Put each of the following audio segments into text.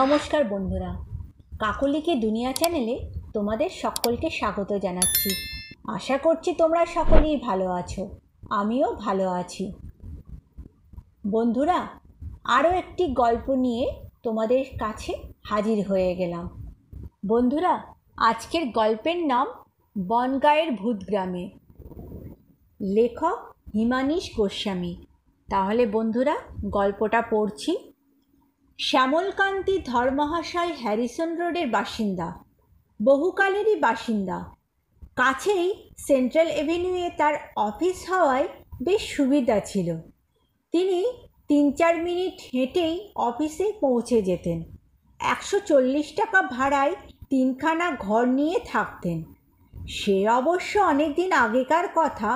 নমস্কার বন্ধুরা কাকলিকে দুনিয়া চ্যানেলে তোমাদের সকলকে স্বাগত জানাচ্ছি আশা করছি তোমরা সকলেই ভালো আছো আমিও ভালো আছি বন্ধুরা আরও একটি গল্প নিয়ে তোমাদের কাছে হাজির হয়ে গেলাম বন্ধুরা আজকের গল্পের নাম বনগাঁয়ের ভূতগ্রামে লেখক হিমানীশ গোস্বামী তাহলে বন্ধুরা গল্পটা পড়ছি শ্যামলকান্তি ধর্মহাশয় হ্যারিসন রোডের বাসিন্দা বহুকালেরই বাসিন্দা কাছেই সেন্ট্রাল এভিনিউয়ে তার অফিস হওয়ায় বেশ সুবিধা ছিল তিনি তিন চার মিনিট হেঁটেই অফিসে পৌঁছে যেতেন একশো চল্লিশ টাকা ভাড়ায় তিনখানা ঘর নিয়ে থাকতেন সে অবশ্য অনেক দিন আগেকার কথা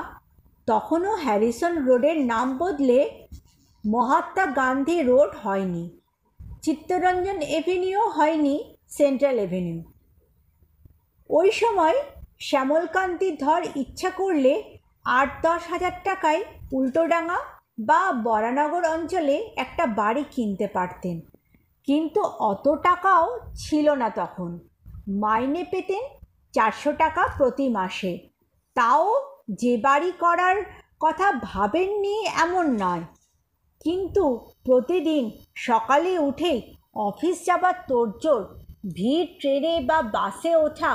তখনও হ্যারিসন রোডের নাম বদলে মহাত্মা গান্ধী রোড হয়নি চিত্তরঞ্জন এভিনিউ হয়নি সেন্ট্রাল এভিনিউ ওই সময় শ্যামলকান্তি ধর ইচ্ছা করলে আট দশ হাজার টাকায় উল্টোডাঙা বা বরানগর অঞ্চলে একটা বাড়ি কিনতে পারতেন কিন্তু অত টাকাও ছিল না তখন মাইনে পেতেন চারশো টাকা প্রতি মাসে তাও যে বাড়ি করার কথা ভাবেননি এমন নয় কিন্তু প্রতিদিন সকালে উঠেই অফিস যাবার তোড়জোড় ভিড় ট্রেনে বা বাসে ওঠা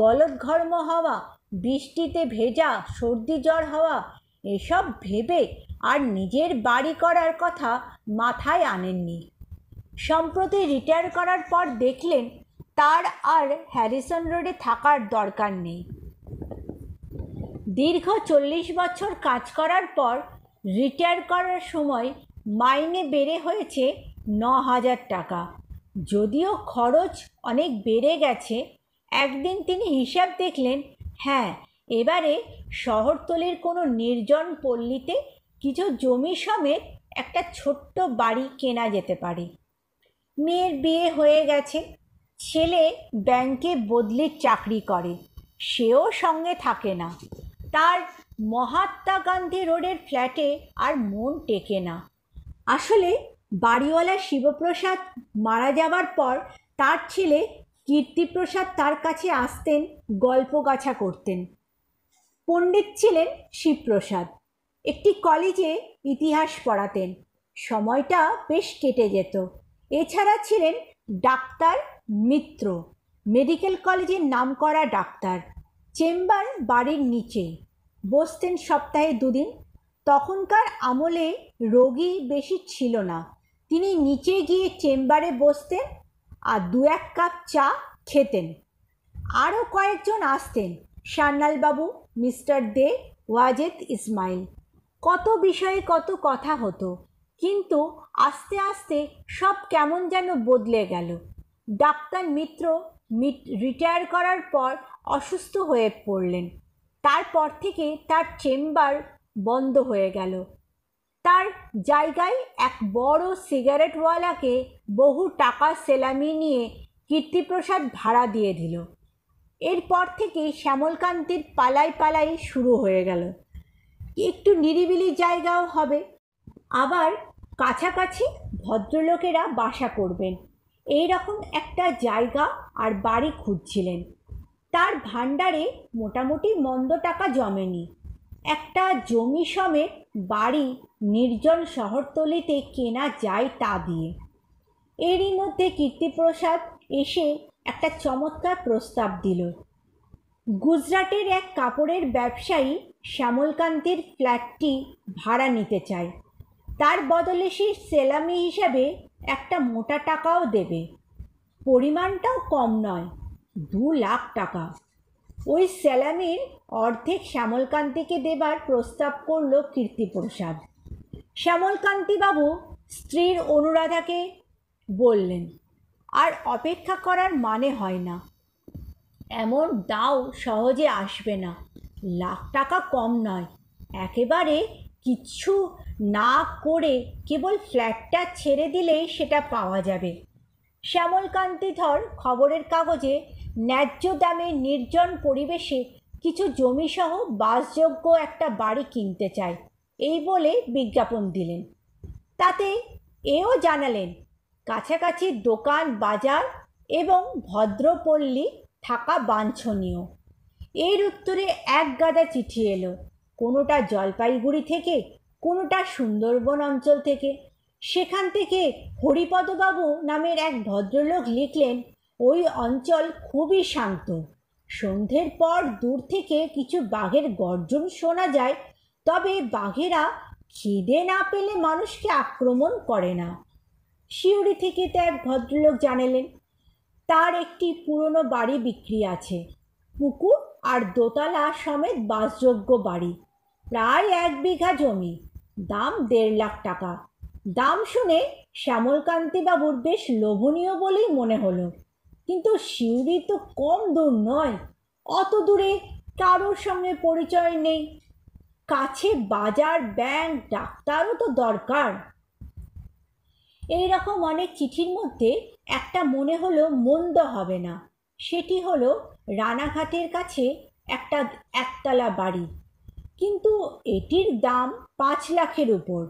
গলদঘর্ম হওয়া বৃষ্টিতে ভেজা সর্দি জ্বর হওয়া এসব ভেবে আর নিজের বাড়ি করার কথা মাথায় আনেননি সম্প্রতি রিটায়ার করার পর দেখলেন তার আর হ্যারিসন রোডে থাকার দরকার নেই দীর্ঘ চল্লিশ বছর কাজ করার পর রিটায়ার করার সময় মাইনে বেড়ে হয়েছে ন হাজার টাকা যদিও খরচ অনেক বেড়ে গেছে একদিন তিনি হিসাব দেখলেন হ্যাঁ এবারে শহরতলির কোনো নির্জন পল্লীতে কিছু জমি সমেত একটা ছোট্ট বাড়ি কেনা যেতে পারে মেয়ের বিয়ে হয়ে গেছে ছেলে ব্যাংকে বদলির চাকরি করে সেও সঙ্গে থাকে না তার মহাত্মা গান্ধী রোডের ফ্ল্যাটে আর মন টেকে না আসলে বাড়িওয়ালা শিবপ্রসাদ মারা যাবার পর তার ছেলে কীর্তিপ্রসাদ তার কাছে আসতেন গল্পগাছা করতেন পণ্ডিত ছিলেন শিবপ্রসাদ একটি কলেজে ইতিহাস পড়াতেন সময়টা বেশ কেটে যেত এছাড়া ছিলেন ডাক্তার মিত্র মেডিকেল কলেজের নাম করা ডাক্তার চেম্বার বাড়ির নিচে বসতেন সপ্তাহে দুদিন তখনকার আমলে রোগী বেশি ছিল না তিনি নিচে গিয়ে চেম্বারে বসতেন আর দু এক কাপ চা খেতেন আরও কয়েকজন আসতেন সান্নালবাবু মিস্টার দে ওয়াজেদ ইসমাইল কত বিষয়ে কত কথা হতো কিন্তু আস্তে আস্তে সব কেমন যেন বদলে গেল ডাক্তার মিত্র রিটায়ার করার পর অসুস্থ হয়ে পড়লেন তারপর থেকে তার চেম্বার বন্ধ হয়ে গেল তার জায়গায় এক বড় সিগারেটওয়ালাকে বহু টাকা সেলামি নিয়ে কীর্তিপ্রসাদ ভাড়া দিয়ে দিল এরপর থেকে শ্যামলকান্তির পালাই পালাই শুরু হয়ে গেল একটু নিরিবিলি জায়গাও হবে আবার কাছাকাছি ভদ্রলোকেরা বাসা করবেন এই রকম একটা জায়গা আর বাড়ি খুঁজছিলেন তার ভাণ্ডারে মোটামুটি মন্দ টাকা জমেনি একটা জমি সমেত বাড়ি নির্জন শহরতলিতে কেনা যায় তা দিয়ে এরই মধ্যে কীর্তিপ্রসাদ এসে একটা চমৎকার প্রস্তাব দিল গুজরাটের এক কাপড়ের ব্যবসায়ী শ্যামলকান্তির ফ্ল্যাটটি ভাড়া নিতে চায় তার বদলে সে সেলামি হিসাবে একটা মোটা টাকাও দেবে পরিমাণটাও কম নয় দু লাখ টাকা ওই স্যালামির অর্ধেক শ্যামলকান্তিকে দেবার প্রস্তাব করল কীর্তিপ্রসাদ শ্যামলকান্তিবাবু স্ত্রীর অনুরাধাকে বললেন আর অপেক্ষা করার মানে হয় না এমন দাও সহজে আসবে না লাখ টাকা কম নয় একেবারে কিচ্ছু না করে কেবল ফ্ল্যাটটা ছেড়ে দিলেই সেটা পাওয়া যাবে শ্যামলকান্তি ধর খবরের কাগজে ন্যায্য দামে নির্জন পরিবেশে কিছু জমিসহ বাসযোগ্য একটা বাড়ি কিনতে চায় এই বলে বিজ্ঞাপন দিলেন তাতে এও জানালেন কাছাকাছি দোকান বাজার এবং ভদ্রপল্লী থাকা বাঞ্ছনীয় এর উত্তরে এক গাদা চিঠি এলো কোনোটা জলপাইগুড়ি থেকে কোনোটা সুন্দরবন অঞ্চল থেকে সেখান থেকে হরিপদবাবু নামের এক ভদ্রলোক লিখলেন ওই অঞ্চল খুবই শান্ত সন্ধ্যের পর দূর থেকে কিছু বাঘের গর্জন শোনা যায় তবে বাঘেরা খিদে না পেলে মানুষকে আক্রমণ করে না শিউরি থেকে তো এক ভদ্রলোক জানালেন তার একটি পুরনো বাড়ি বিক্রি আছে পুকুর আর দোতলা সমেত বাসযোগ্য বাড়ি প্রায় এক বিঘা জমি দাম দেড় লাখ টাকা দাম শুনে শ্যামলকান্তিবাবুর বেশ লোভনীয় বলেই মনে হলো কিন্তু শিউরি তো কম দূর নয় অত দূরে কারোর সঙ্গে পরিচয় নেই কাছে বাজার ব্যাংক ডাক্তারও তো দরকার এই রকম অনেক চিঠির মধ্যে একটা মনে হলো মন্দ হবে না সেটি হলো রানাঘাটের কাছে একটা একতলা বাড়ি কিন্তু এটির দাম পাঁচ লাখের উপর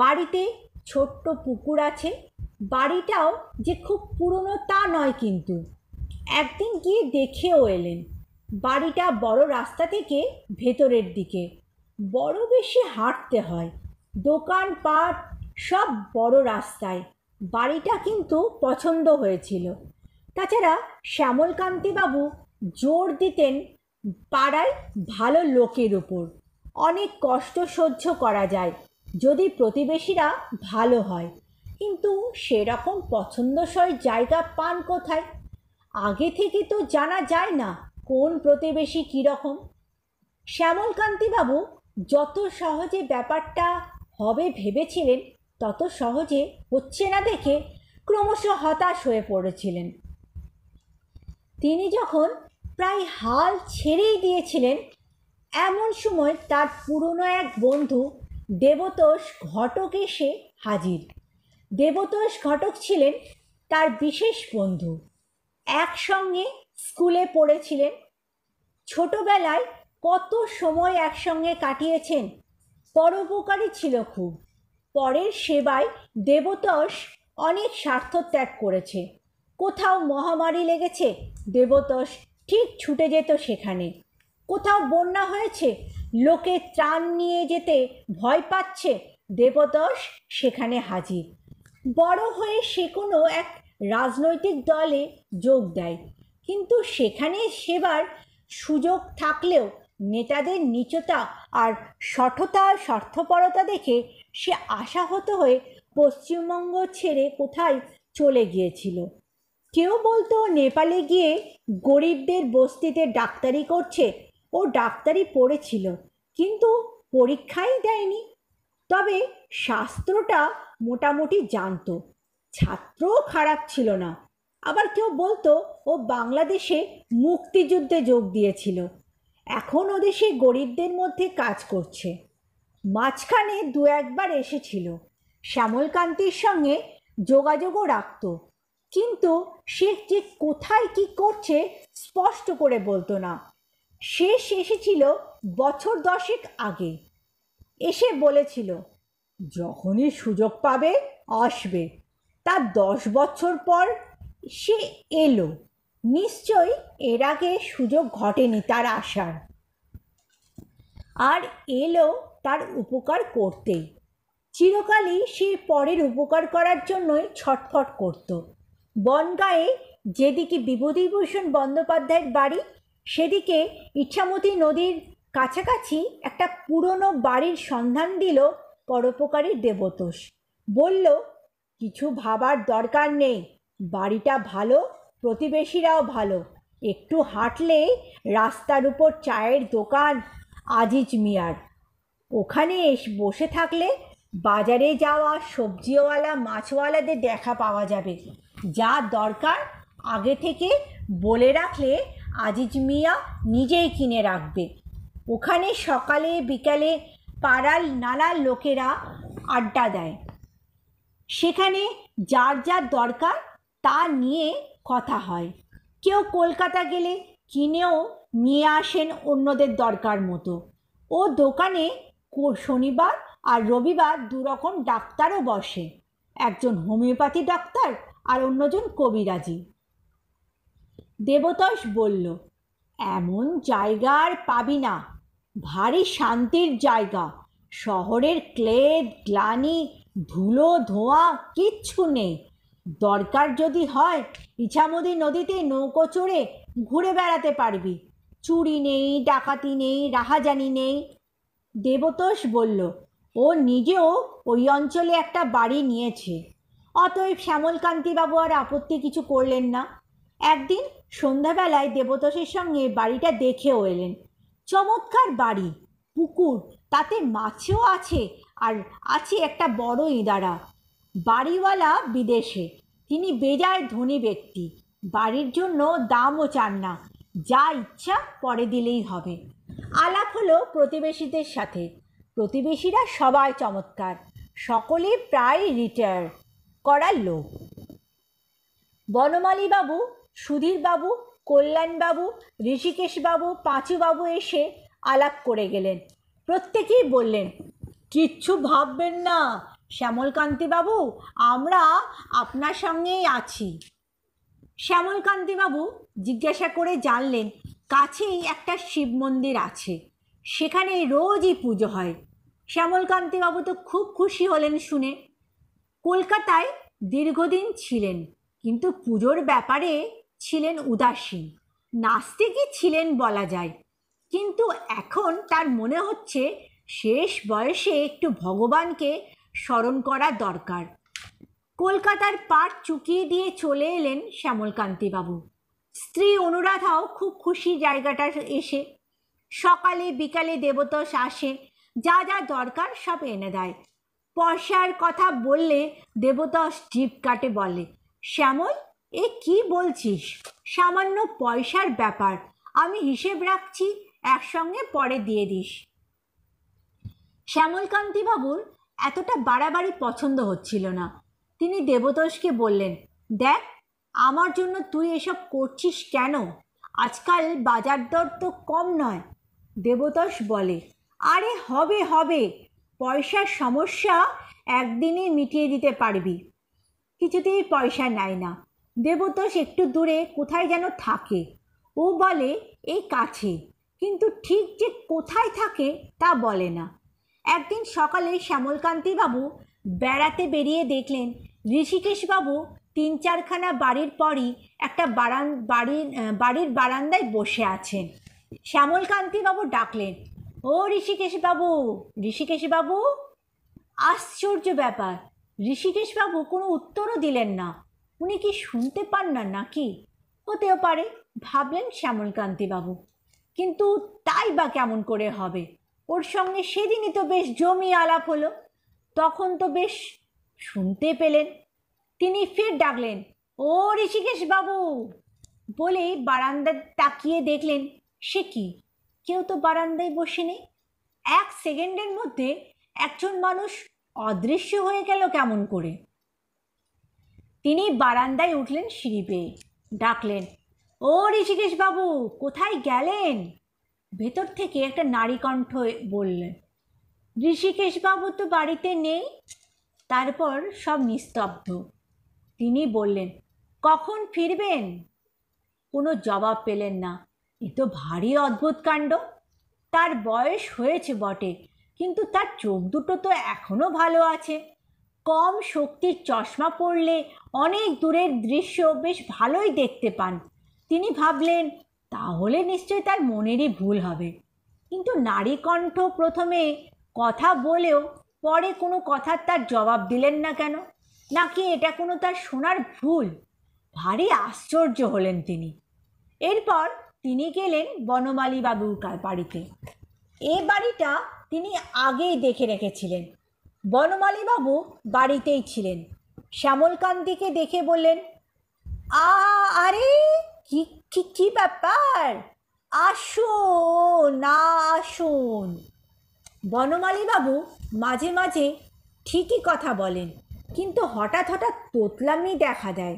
বাড়িতে ছোট্ট পুকুর আছে বাড়িটাও যে খুব পুরনো তা নয় কিন্তু একদিন গিয়ে দেখেও এলেন বাড়িটা বড় রাস্তা থেকে ভেতরের দিকে বড় বেশি হাঁটতে হয় দোকানপাট সব বড় রাস্তায় বাড়িটা কিন্তু পছন্দ হয়েছিল তাছাড়া শ্যামলকান্তিবাবু জোর দিতেন পাড়ায় ভালো লোকের উপর অনেক কষ্ট সহ্য করা যায় যদি প্রতিবেশীরা ভালো হয় কিন্তু সেরকম পছন্দসই জায়গা পান কোথায় আগে থেকে তো জানা যায় না কোন প্রতিবেশী কীরকম শ্যামলকান্তিবাবু যত সহজে ব্যাপারটা হবে ভেবেছিলেন তত সহজে হচ্ছে না দেখে ক্রমশ হতাশ হয়ে পড়েছিলেন তিনি যখন প্রায় হাল ছেড়েই দিয়েছিলেন এমন সময় তার পুরনো এক বন্ধু দেবতোষ ঘটক এসে হাজির দেবতোষ ঘটক ছিলেন তার বিশেষ বন্ধু একসঙ্গে স্কুলে পড়েছিলেন ছোটবেলায় কত সময় একসঙ্গে কাটিয়েছেন পরোপকারী ছিল খুব পরের সেবায় দেবতোষ অনেক স্বার্থত্যাগ করেছে কোথাও মহামারী লেগেছে দেবতোষ ঠিক ছুটে যেত সেখানে কোথাও বন্যা হয়েছে লোকে ত্রাণ নিয়ে যেতে ভয় পাচ্ছে দেবতোষ সেখানে হাজির বড় হয়ে সে কোনো এক রাজনৈতিক দলে যোগ দেয় কিন্তু সেখানে সেবার সুযোগ থাকলেও নেতাদের নিচতা আর সঠতা স্বার্থপরতা দেখে সে আশাহত হয়ে পশ্চিমবঙ্গ ছেড়ে কোথায় চলে গিয়েছিল কেউ বলতো নেপালে গিয়ে গরিবদের বস্তিতে ডাক্তারি করছে ও ডাক্তারি পড়েছিল কিন্তু পরীক্ষাই দেয়নি তবে শাস্ত্রটা মোটামুটি জানত ছাত্রও খারাপ ছিল না আবার কেউ বলতো ও বাংলাদেশে মুক্তিযুদ্ধে যোগ দিয়েছিল এখন ও দেশে গরিবদের মধ্যে কাজ করছে মাঝখানে দু একবার এসেছিল শ্যামলকান্তির সঙ্গে যোগাযোগও রাখত কিন্তু সে যে কোথায় কি করছে স্পষ্ট করে বলতো না শেষ এসেছিল বছর দশেক আগে এসে বলেছিল যখনই সুযোগ পাবে আসবে তার দশ বছর পর সে এলো নিশ্চয়ই এর আগে সুযোগ ঘটেনি তার আসার আর এলো তার উপকার করতেই চিরকালই সে পরের উপকার করার জন্যই ছটফট করত বনগাঁয়ে যেদিকে বিভূতিভূষণ বন্দ্যোপাধ্যায়ের বাড়ি সেদিকে ইচ্ছামতি নদীর কাছাকাছি একটা পুরনো বাড়ির সন্ধান দিল পরোপকারী দেবতোষ বলল কিছু ভাবার দরকার নেই বাড়িটা ভালো প্রতিবেশীরাও ভালো একটু হাঁটলেই রাস্তার উপর চায়ের দোকান আজিজ মিয়ার ওখানে বসে থাকলে বাজারে যাওয়া সবজিওয়ালা মাছওয়ালাদের দেখা পাওয়া যাবে যা দরকার আগে থেকে বলে রাখলে আজিজ মিয়া নিজেই কিনে রাখবে ওখানে সকালে বিকালে পাড়ার নানা লোকেরা আড্ডা দেয় সেখানে যার যার দরকার তা নিয়ে কথা হয় কেউ কলকাতা গেলে কিনেও নিয়ে আসেন অন্যদের দরকার মতো ও দোকানে শনিবার আর রবিবার দুরকম ডাক্তারও বসে একজন হোমিওপ্যাথি ডাক্তার আর অন্যজন কবিরাজি দেবতোষ বলল এমন জায়গা আর পাবি না ভারী শান্তির জায়গা শহরের ক্লেদ গ্লানি ধুলো ধোঁয়া কিচ্ছু নেই দরকার যদি হয় ইছামুদি নদীতে নৌকো চড়ে ঘুরে বেড়াতে পারবি চুরি নেই ডাকাতি নেই রাহাজানি নেই দেবতোষ বলল ও নিজেও ওই অঞ্চলে একটা বাড়ি নিয়েছে অতএব শ্যামলকান্তিবাবু আর আপত্তি কিছু করলেন না একদিন সন্ধ্যাবেলায় দেবতোষের সঙ্গে বাড়িটা দেখেও এলেন চমৎকার বাড়ি পুকুর তাতে মাছও আছে আর আছে একটা বড় ইঁদারা বাড়িওয়ালা বিদেশে তিনি বেজায় ধনী ব্যক্তি বাড়ির জন্য দামও চান না যা ইচ্ছা পরে দিলেই হবে আলাপ হলো প্রতিবেশীদের সাথে প্রতিবেশীরা সবাই চমৎকার সকলে প্রায় রিটায়ার করার লোক বনমালীবাবু সুধীরবাবু কল্যাণবাবু ঋষিকেশবাবু পাঁচুবাবু এসে আলাপ করে গেলেন প্রত্যেকেই বললেন কিচ্ছু ভাববেন না শ্যামলকান্তিবাবু আমরা আপনার সঙ্গেই আছি শ্যামলকান্তিবাবু জিজ্ঞাসা করে জানলেন কাছেই একটা শিব মন্দির আছে সেখানে রোজই পুজো হয় শ্যামলকান্তিবাবু তো খুব খুশি হলেন শুনে কলকাতায় দীর্ঘদিন ছিলেন কিন্তু পুজোর ব্যাপারে ছিলেন উদাসীন নাস্তিকই ছিলেন বলা যায় কিন্তু এখন তার মনে হচ্ছে শেষ বয়সে একটু ভগবানকে স্মরণ করা দরকার কলকাতার পাট চুকিয়ে দিয়ে চলে এলেন শ্যামলকান্তিবাবু স্ত্রী অনুরাধাও খুব খুশি জায়গাটা এসে সকালে বিকালে দেবতস আসে যা যা দরকার সব এনে দেয় পয়সার কথা বললে দেবতস জিপ কাটে বলে শ্যামল এ কি বলছিস সামান্য পয়সার ব্যাপার আমি হিসেব রাখছি একসঙ্গে পরে দিয়ে দিস শ্যামলকান্তিবাবুর এতটা বাড়াবাড়ি পছন্দ হচ্ছিল না তিনি দেবতোষকে বললেন দেখ আমার জন্য তুই এসব করছিস কেন আজকাল বাজার দর তো কম নয় দেবতোষ বলে আরে হবে হবে পয়সার সমস্যা একদিনে মিটিয়ে দিতে পারবি কিছুতেই পয়সা নেয় না দেবতোষ একটু দূরে কোথায় যেন থাকে ও বলে এই কাছে কিন্তু ঠিক যে কোথায় থাকে তা বলে না একদিন সকালে শ্যামলকান্তিবাবু বেড়াতে বেরিয়ে দেখলেন ঋষিকেশবাবু তিন চারখানা বাড়ির পরই একটা বারান বাড়ির বাড়ির বারান্দায় বসে আছেন শ্যামলকান্তিবাবু ডাকলেন ও ঋষিকেশবাবু ঋষিকেশবাবু আশ্চর্য ব্যাপার ঋষিকেশবাবু কোনো উত্তরও দিলেন না উনি কি শুনতে পান না নাকি হতেও পারে ভাবলেন শ্যামলকান্তিবাবু কিন্তু তাই বা কেমন করে হবে ওর সঙ্গে সেদিনই তো বেশ জমি আলাপ হলো তখন তো বেশ শুনতে পেলেন তিনি ফের ডাকলেন ও ঋষিকেশ বাবু বলেই বারান্দায় তাকিয়ে দেখলেন সে কি কেউ তো বারান্দায় বসে নেই এক সেকেন্ডের মধ্যে একজন মানুষ অদৃশ্য হয়ে গেল কেমন করে তিনি বারান্দায় উঠলেন সিঁড়ি বেয়ে ডাকলেন ও বাবু কোথায় গেলেন ভেতর থেকে একটা নারী কণ্ঠ বললেন বাবু তো বাড়িতে নেই তারপর সব নিস্তব্ধ তিনি বললেন কখন ফিরবেন কোনো জবাব পেলেন না এ তো ভারী অদ্ভুত কাণ্ড তার বয়স হয়েছে বটে কিন্তু তার চোখ দুটো তো এখনও ভালো আছে কম শক্তির চশমা পরলে অনেক দূরের দৃশ্য বেশ ভালোই দেখতে পান তিনি ভাবলেন তাহলে নিশ্চয় তার মনেরই ভুল হবে কিন্তু নারী কণ্ঠ প্রথমে কথা বলেও পরে কোনো কথার তার জবাব দিলেন না কেন নাকি এটা কোনো তার শোনার ভুল ভারী আশ্চর্য হলেন তিনি এরপর তিনি গেলেন বনমালী বাবুর বাড়িতে এ বাড়িটা তিনি আগেই দেখে রেখেছিলেন বনমালীবাবু বাড়িতেই ছিলেন শ্যামলকান্তিকে দেখে বললেন আ আরে কি কি কি ব্যাপার আসুন না আসুন বনমালীবাবু মাঝে মাঝে ঠিকই কথা বলেন কিন্তু হঠাৎ হঠাৎ তোতলামি দেখা দেয়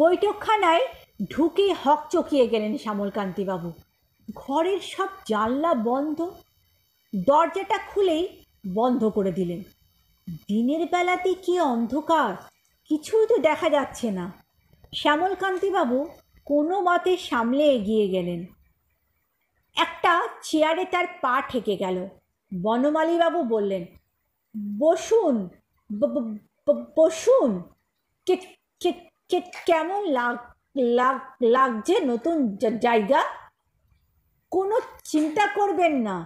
বৈঠকখানায় ঢুকে হক চকিয়ে গেলেন শ্যামলকান্তিবাবু ঘরের সব জানলা বন্ধ দরজাটা খুলেই বন্ধ করে দিলেন দিনের বেলাতে কি অন্ধকার কিছুই তো দেখা যাচ্ছে না শ্যামলকান্তিবাবু কোনো মতে সামলে এগিয়ে গেলেন একটা চেয়ারে তার পা ঠেকে গেল বনমালীবাবু বললেন বসুন বসুন কেমন লাগ লাগ লাগছে নতুন জায়গা কোনো চিন্তা করবেন না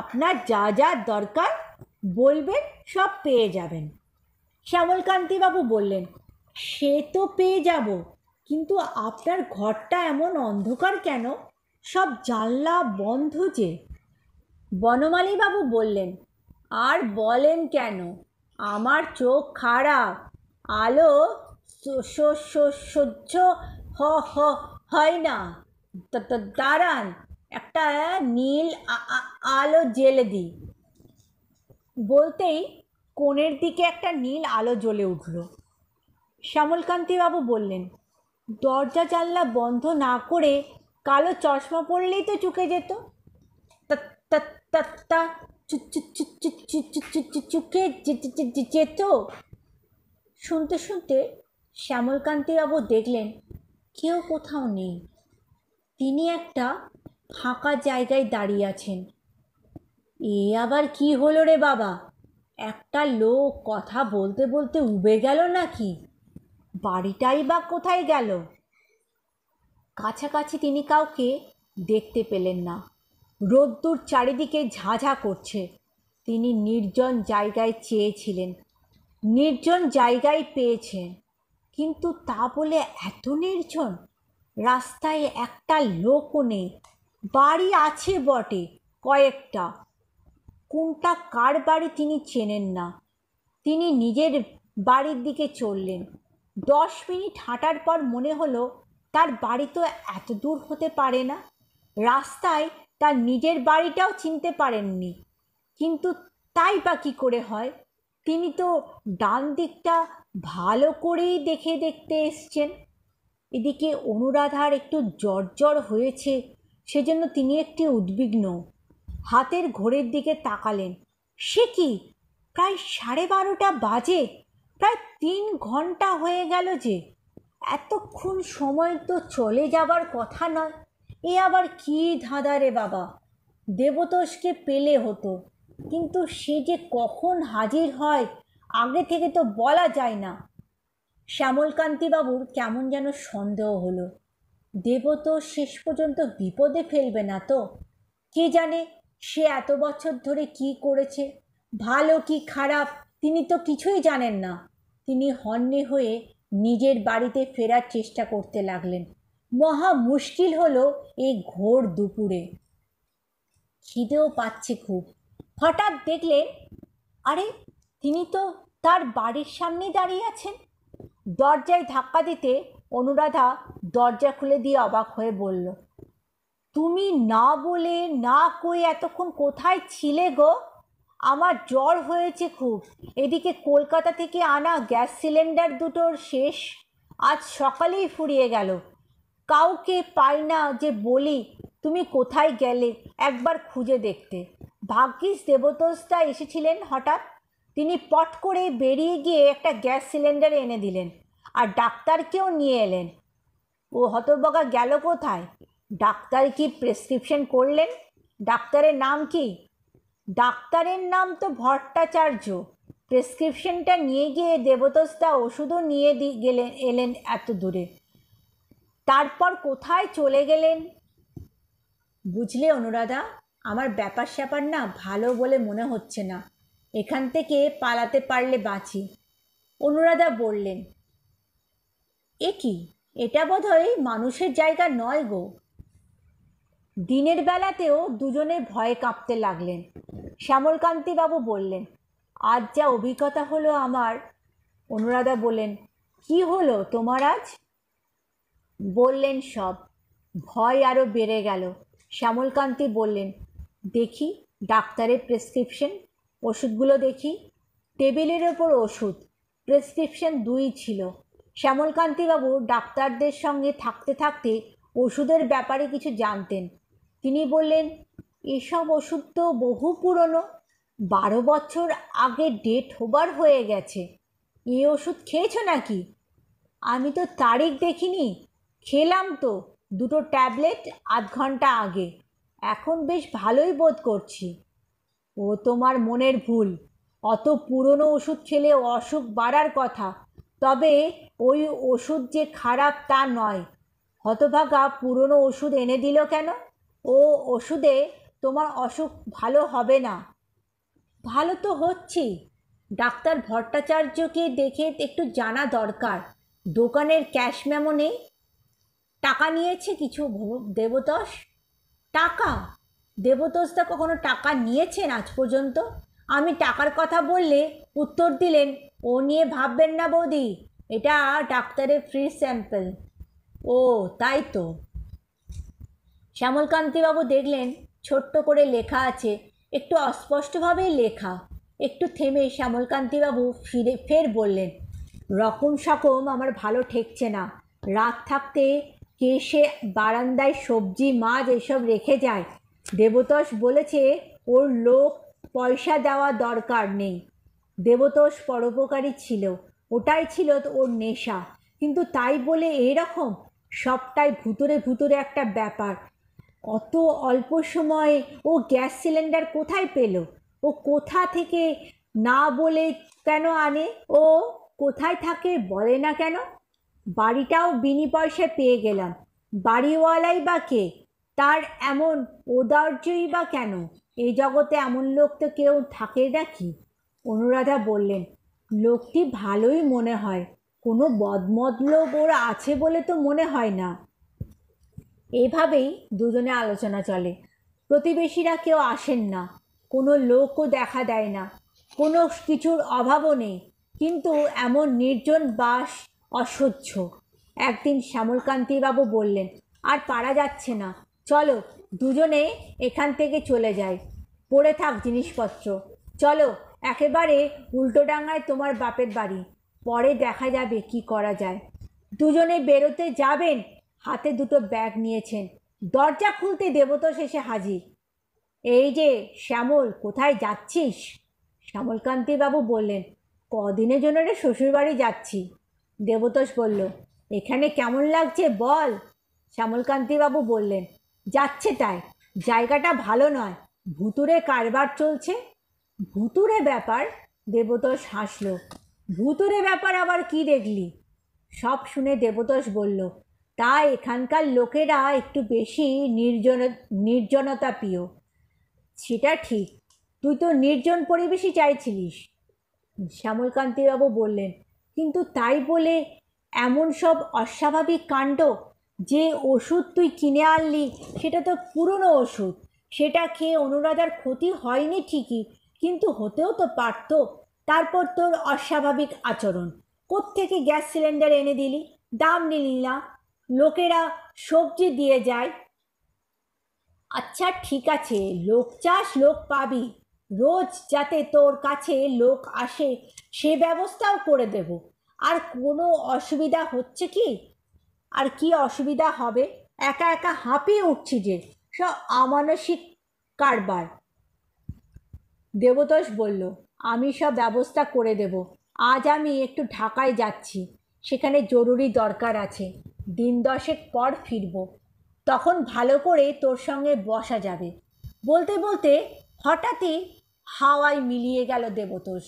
আপনার যা যা দরকার বলবেন সব পেয়ে যাবেন শ্যামলকান্তিবাবু বললেন সে তো পেয়ে যাব কিন্তু আপনার ঘরটা এমন অন্ধকার কেন সব জানলা বন্ধ যে বনমালীবাবু বললেন আর বলেন কেন আমার চোখ খারাপ আলো সহ্য হ হয় না দাঁড়ান একটা নীল আলো জেলে দিই বলতেই কোণের দিকে একটা নীল আলো জ্বলে উঠল শ্যামলকান্তিবাবু বললেন দরজা জানলা বন্ধ না করে কালো চশমা পরলেই তো চুকে যেত চুকে যেত শুনতে শুনতে শ্যামলকান্তিবাবু দেখলেন কেউ কোথাও নেই তিনি একটা ফাঁকা জায়গায় দাঁড়িয়ে আছেন এ আবার কি হলো রে বাবা একটা লোক কথা বলতে বলতে উবে গেল নাকি বাড়িটাই বা কোথায় গেল কাছাকাছি তিনি কাউকে দেখতে পেলেন না রোদ্দুর চারিদিকে ঝাঁঝা করছে তিনি নির্জন জায়গায় চেয়েছিলেন নির্জন জায়গায় পেয়েছেন কিন্তু তা বলে এত নির্জন রাস্তায় একটা লোকও নেই বাড়ি আছে বটে কয়েকটা কোনটা কার বাড়ি তিনি চেনেন না তিনি নিজের বাড়ির দিকে চললেন দশ মিনিট হাঁটার পর মনে হলো তার বাড়ি তো এত দূর হতে পারে না রাস্তায় তার নিজের বাড়িটাও চিনতে পারেননি কিন্তু তাই বা কী করে হয় তিনি তো ডান দিকটা ভালো করেই দেখে দেখতে এসছেন এদিকে অনুরাধার একটু জ্বর হয়েছে সেজন্য তিনি একটি উদ্বিগ্ন হাতের ঘোরের দিকে তাকালেন সে কি প্রায় সাড়ে বারোটা বাজে প্রায় তিন ঘন্টা হয়ে গেল যে এতক্ষণ সময় তো চলে যাবার কথা নয় এ আবার কি ধাঁধা রে বাবা দেবতোষকে পেলে হতো কিন্তু সে যে কখন হাজির হয় আগে থেকে তো বলা যায় না শ্যামলকান্তিবাবুর কেমন যেন সন্দেহ হলো দেবতোষ শেষ পর্যন্ত বিপদে ফেলবে না তো কে জানে সে এত বছর ধরে কি করেছে ভালো কি খারাপ তিনি তো কিছুই জানেন না তিনি হন্যে হয়ে নিজের বাড়িতে ফেরার চেষ্টা করতে লাগলেন মহা মুশকিল হলো এই ঘোর দুপুরে খিদেও পাচ্ছে খুব হঠাৎ দেখলেন আরে তিনি তো তার বাড়ির সামনে দাঁড়িয়ে আছেন দরজায় ধাক্কা দিতে অনুরাধা দরজা খুলে দিয়ে অবাক হয়ে বলল তুমি না বলে না কই এতক্ষণ কোথায় ছিলে গো আমার জ্বর হয়েছে খুব এদিকে কলকাতা থেকে আনা গ্যাস সিলিন্ডার দুটোর শেষ আজ সকালেই ফুরিয়ে গেল কাউকে পাই না যে বলি তুমি কোথায় গেলে একবার খুঁজে দেখতে ভাগ্যিস দেবতস্তা এসেছিলেন হঠাৎ তিনি পট করে বেরিয়ে গিয়ে একটা গ্যাস সিলিন্ডার এনে দিলেন আর ডাক্তারকেও নিয়ে এলেন ও হতবগা গেল কোথায় ডাক্তার কি প্রেসক্রিপশন করলেন ডাক্তারের নাম কি ডাক্তারের নাম তো ভট্টাচার্য প্রেসক্রিপশনটা নিয়ে গিয়ে দেবতস্তা ওষুধও নিয়ে দি গেলেন এলেন এত দূরে তারপর কোথায় চলে গেলেন বুঝলে অনুরাধা আমার ব্যাপার স্যাপার না ভালো বলে মনে হচ্ছে না এখান থেকে পালাতে পারলে বাঁচি অনুরাধা বললেন এ কি এটা বোধহয় মানুষের জায়গা নয় গো দিনের বেলাতেও দুজনে ভয় কাঁপতে লাগলেন শ্যামলকান্তিবাবু বললেন আজ যা অভিজ্ঞতা হলো আমার অনুরাধা বললেন কি হলো তোমার আজ বললেন সব ভয় আরও বেড়ে গেল শ্যামলকান্তি বললেন দেখি ডাক্তারের প্রেসক্রিপশন ওষুধগুলো দেখি টেবিলের ওপর ওষুধ প্রেসক্রিপশন দুই ছিল শ্যামলকান্তিবাবু ডাক্তারদের সঙ্গে থাকতে থাকতে ওষুধের ব্যাপারে কিছু জানতেন তিনি বললেন এসব ওষুধ তো বহু পুরনো বারো বছর আগে ডেট হবার হয়ে গেছে এ ওষুধ খেয়েছো নাকি আমি তো তারিখ দেখিনি খেলাম তো দুটো ট্যাবলেট আধ ঘন্টা আগে এখন বেশ ভালোই বোধ করছি ও তোমার মনের ভুল অত পুরনো ওষুধ খেলে অসুখ বাড়ার কথা তবে ওই ওষুধ যে খারাপ তা নয় হতভাগা পুরনো ওষুধ এনে দিল কেন ও ওষুধে তোমার অসুখ ভালো হবে না ভালো তো হচ্ছি ডাক্তার ভট্টাচার্যকে দেখে একটু জানা দরকার দোকানের ক্যাশ মেমো নেই টাকা নিয়েছে কিছু দেবতোষ টাকা দেবতোষটা কখনো টাকা নিয়েছেন আজ পর্যন্ত আমি টাকার কথা বললে উত্তর দিলেন ও নিয়ে ভাববেন না বৌদি এটা ডাক্তারের ফ্রি স্যাম্পল ও তাই তো শ্যামলকান্তিবাবু দেখলেন ছোট্ট করে লেখা আছে একটু অস্পষ্টভাবেই লেখা একটু থেমে শ্যামলকান্তিবাবু ফিরে ফের বললেন রকম সকম আমার ভালো ঠেকছে না রাত থাকতে কে সে বারান্দায় সবজি মাছ এসব রেখে যায় দেবতোষ বলেছে ওর লোক পয়সা দেওয়া দরকার নেই দেবতোষ পরোপকারী ছিল ওটাই ছিল ওর নেশা কিন্তু তাই বলে এরকম সবটাই ভুতুরে ভুতুরে একটা ব্যাপার কত অল্প সময় ও গ্যাস সিলিন্ডার কোথায় পেল ও কোথা থেকে না বলে কেন আনে ও কোথায় থাকে বলে না কেন বাড়িটাও বিনি পয়সায় পেয়ে গেলাম বাড়িওয়ালাই বা কে তার এমন ওদার্যই বা কেন এই জগতে এমন লোক তো কেউ থাকে কি অনুরাধা বললেন লোকটি ভালোই মনে হয় কোনো বদমদ লোক ওর আছে বলে তো মনে হয় না এভাবেই দুজনে আলোচনা চলে প্রতিবেশীরা কেউ আসেন না কোনো লোকও দেখা দেয় না কোনো কিছুর অভাবও নেই কিন্তু এমন নির্জন বাস অসহ্য একদিন শ্যামলকান্তিবাবু বললেন আর পারা যাচ্ছে না চলো দুজনে এখান থেকে চলে যাই পড়ে থাক জিনিসপত্র চলো একেবারে উল্টোডাঙায় তোমার বাপের বাড়ি পরে দেখা যাবে কি করা যায় দুজনে বেরোতে যাবেন হাতে দুটো ব্যাগ নিয়েছেন দরজা খুলতে দেবতোষ এসে হাজির এই যে শ্যামল কোথায় যাচ্ছিস শ্যামলকান্তিবাবু বললেন কদিনের জন্য রে শ্বশুরবাড়ি যাচ্ছি দেবতোষ বলল এখানে কেমন লাগছে বল শ্যামলকান্তিবাবু বললেন যাচ্ছে তাই জায়গাটা ভালো নয় ভুতুরে কারবার চলছে ভুতুরে ব্যাপার দেবতোষ হাসল ভুতুরে ব্যাপার আবার কি দেখলি সব শুনে দেবতোষ বলল তাই এখানকার লোকেরা একটু বেশি নির্জন নির্জনতা প্রিয় সেটা ঠিক তুই তো নির্জন পরিবেশই চাইছিলিস শ্যামলকান্তিবাবু বললেন কিন্তু তাই বলে এমন সব অস্বাভাবিক কাণ্ড যে ওষুধ তুই কিনে আনলি সেটা তো পুরনো ওষুধ সেটা খেয়ে অনুরাধার ক্ষতি হয়নি ঠিকই কিন্তু হতেও তো পারত তারপর তোর অস্বাভাবিক আচরণ কোত্থেকে গ্যাস সিলিন্ডার এনে দিলি দাম নিলি না লোকেরা সবজি দিয়ে যায় আচ্ছা ঠিক আছে লোক চাষ লোক পাবি রোজ যাতে তোর কাছে লোক আসে সে ব্যবস্থাও করে দেব আর কোনো অসুবিধা হচ্ছে কি আর কি অসুবিধা হবে একা একা হাঁপিয়ে উঠছি যে সব আমানসিক কারবার দেবতোষ বলল আমি সব ব্যবস্থা করে দেব আজ আমি একটু ঢাকায় যাচ্ছি সেখানে জরুরি দরকার আছে দিন দশেক পর ফিরব তখন ভালো করে তোর সঙ্গে বসা যাবে বলতে বলতে হঠাৎই হাওয়ায় মিলিয়ে গেল দেবতোষ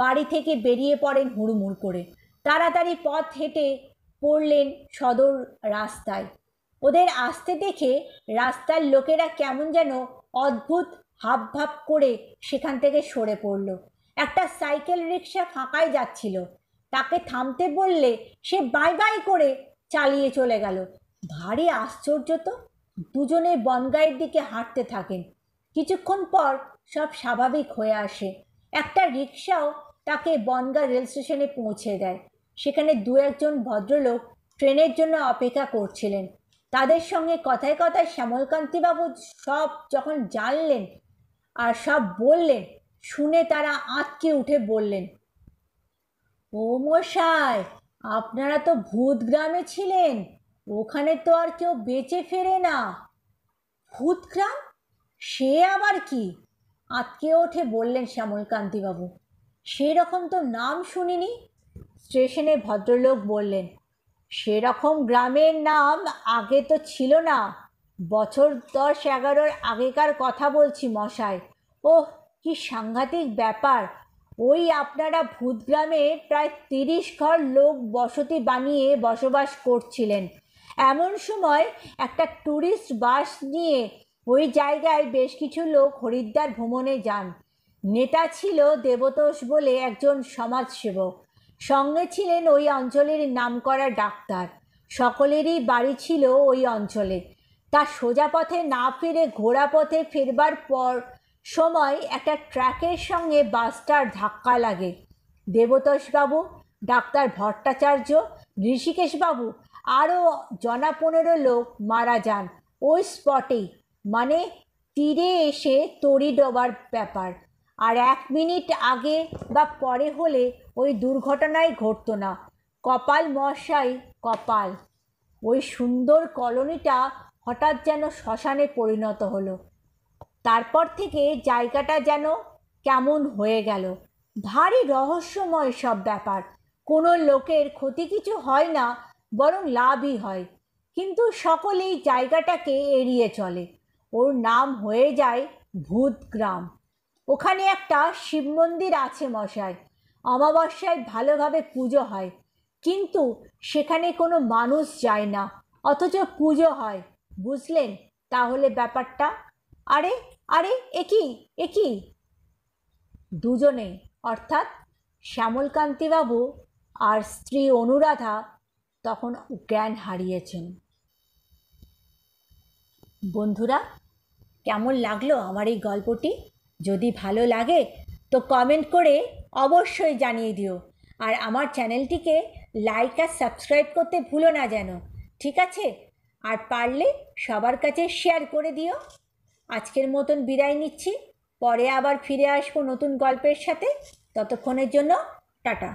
বাড়ি থেকে বেরিয়ে পড়েন হুড়মুড় করে তাড়াতাড়ি পথ হেঁটে পড়লেন সদর রাস্তায় ওদের আসতে দেখে রাস্তার লোকেরা কেমন যেন অদ্ভুত হাবভাব করে সেখান থেকে সরে পড়ল একটা সাইকেল রিক্সা ফাঁকায় যাচ্ছিল তাকে থামতে বললে সে বাই বাই করে চালিয়ে চলে গেল ভারী আশ্চর্য তো দুজনে বনগাঁয়ের দিকে হাঁটতে থাকেন কিছুক্ষণ পর সব স্বাভাবিক হয়ে আসে একটা রিক্সাও তাকে বনগাঁ রেল স্টেশনে পৌঁছে দেয় সেখানে দু একজন ভদ্রলোক ট্রেনের জন্য অপেক্ষা করছিলেন তাদের সঙ্গে কথায় কথায় শ্যামলকান্তিবাবু সব যখন জানলেন আর সব বললেন শুনে তারা আঁতকে উঠে বললেন ও মশাই আপনারা তো ভূত গ্রামে ছিলেন ওখানে তো আর কেউ বেঁচে ফেরে না ভূত গ্রাম সে আবার কি আতকে ওঠে বললেন শ্যামলকান্তিবাবু সেরকম তো নাম শুনিনি স্টেশনে ভদ্রলোক বললেন সেরকম গ্রামের নাম আগে তো ছিল না বছর দশ এগারোর আগেকার কথা বলছি মশাই ওহ কি সাংঘাতিক ব্যাপার ওই আপনারা ভূতগ্রামে প্রায় তিরিশ ঘর লোক বসতি বানিয়ে বসবাস করছিলেন এমন সময় একটা ট্যুরিস্ট বাস নিয়ে ওই জায়গায় বেশ কিছু লোক হরিদ্বার ভ্রমণে যান নেতা ছিল দেবতোষ বলে একজন সমাজসেবক সঙ্গে ছিলেন ওই অঞ্চলের নামকরা ডাক্তার সকলেরই বাড়ি ছিল ওই অঞ্চলে তা সোজা পথে না ফিরে ঘোড়া পথে ফেরবার পর সময় একটা ট্র্যাকের সঙ্গে বাসটার ধাক্কা লাগে দেবতোষবাবু ডাক্তার ভট্টাচার্য ঋষিকেশবাবু আরও জনা পনেরো লোক মারা যান ওই স্পটে মানে তীরে এসে তড়ি ডোবার ব্যাপার আর এক মিনিট আগে বা পরে হলে ওই দুর্ঘটনাই ঘটত না কপাল মশাই কপাল ওই সুন্দর কলোনিটা হঠাৎ যেন শ্মশানে পরিণত হলো তারপর থেকে জায়গাটা যেন কেমন হয়ে গেল ভারী রহস্যময় সব ব্যাপার কোনো লোকের ক্ষতি কিছু হয় না বরং লাভই হয় কিন্তু সকলেই জায়গাটাকে এড়িয়ে চলে ওর নাম হয়ে যায় ভূতগ্রাম ওখানে একটা শিব মন্দির আছে মশায় অমাবস্যায় ভালোভাবে পুজো হয় কিন্তু সেখানে কোনো মানুষ যায় না অথচ পুজো হয় বুঝলেন তাহলে ব্যাপারটা আরে আরে একই একই দুজনে অর্থাৎ শ্যামলকান্তিবাবু আর স্ত্রী অনুরাধা তখন জ্ঞান হারিয়েছেন বন্ধুরা কেমন লাগলো আমার এই গল্পটি যদি ভালো লাগে তো কমেন্ট করে অবশ্যই জানিয়ে দিও আর আমার চ্যানেলটিকে লাইক আর সাবস্ক্রাইব করতে ভুলো না যেন ঠিক আছে আর পারলে সবার কাছে শেয়ার করে দিও আজকের মতন বিদায় নিচ্ছি পরে আবার ফিরে আসবো নতুন গল্পের সাথে ততক্ষণের জন্য টাটা